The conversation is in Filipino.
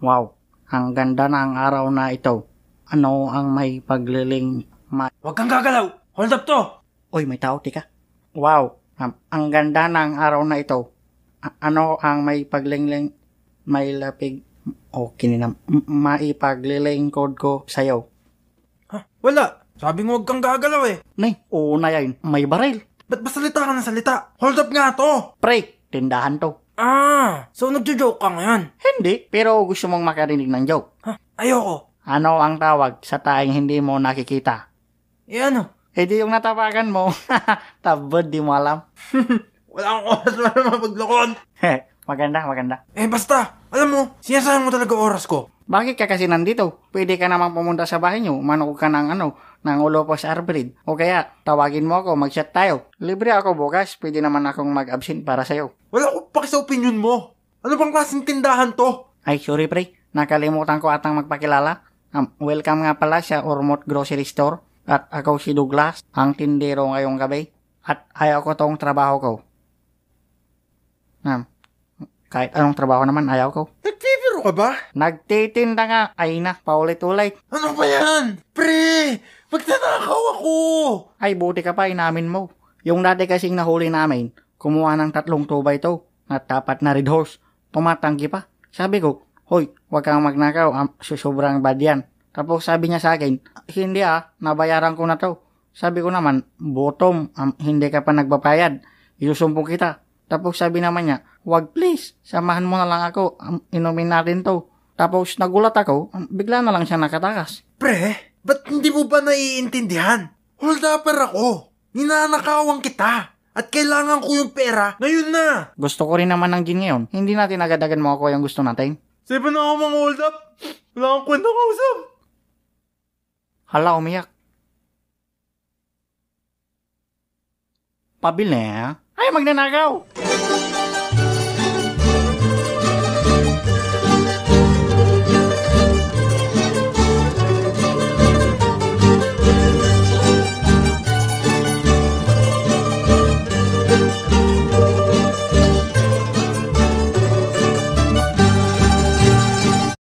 Wow, ang ganda ng araw na ito. Ano ang may pagliling ma... Huwag kang gagalaw! Hold up to! Uy, may tao, tika. Wow, ang, ang ganda ng araw na ito. A- ano ang may paglingling may lapig o oh, kininam maipaglilingkod ko sa'yo? Ha? Wala! Sabi mo huwag kang gagalaw eh. Nay, oo na yan. May baril. Ba't ba salita ka ng salita? Hold up nga to! Pre, tindahan to. Ah, so nagjo-joke ka ngayon? Hindi, pero gusto mong makarinig ng joke. Ha? Ayoko. Ano ang tawag sa taing hindi mo nakikita? E ano? Eh di yung natapakan mo. Tabod, di mo alam. Wala akong oras para mapaglokon. maganda, maganda. Eh basta, alam mo, sinasayang mo talaga oras ko. Bakit ka kasi nandito? Pwede ka namang pumunta sa bahay nyo, manok ka ng ano, ng Olopos Arbrid. O kaya, tawagin mo ako, mag-chat tayo. Libre ako bukas, pwede naman akong mag-absent para sa'yo. Wala ko paki sa opinion mo. Ano bang klaseng tindahan to? Ay, sorry pre. Nakalimutan ko atang magpakilala. Um, welcome nga pala sa Ormot Grocery Store. At ako si Douglas, ang tindero ngayong gabi. At ayaw ko tong trabaho ko. Um, kahit anong trabaho naman, ayaw ko. Nagpipiro ka ba? Nagtitinda nga. Ay na, paulit-ulit. Ano ba yan? Pre, magtatakaw ako. Ay, buti ka pa, inamin mo. Yung dati kasing nahuli namin, kumuha ng tatlong tubay to. Natapat na red horse. Pumatanggi pa. Sabi ko, Hoy, huwag kang magnakaw, um, sobrang bad yan. Tapos sabi niya sa akin, hindi ah, nabayaran ko na to. Sabi ko naman, bottom, um, hindi ka pa nagbabayad. Isusumpong kita. Tapos sabi naman niya, wag please, samahan mo na lang ako, inumin natin to. Tapos nagulat ako, bigla na lang siya nakatakas. Pre, ba't hindi mo ba naiintindihan? Hold upper ako. Ninanakawan kita. At kailangan ko yung pera ngayon na. Gusto ko rin naman ng gin ngayon. Hindi natin agad-agad mo ako yung gusto natin. Sabi na ako mga hold up. Wala akong kwentang kausap. Hala, umiyak. Pabili, ha? Ay, magnanakaw!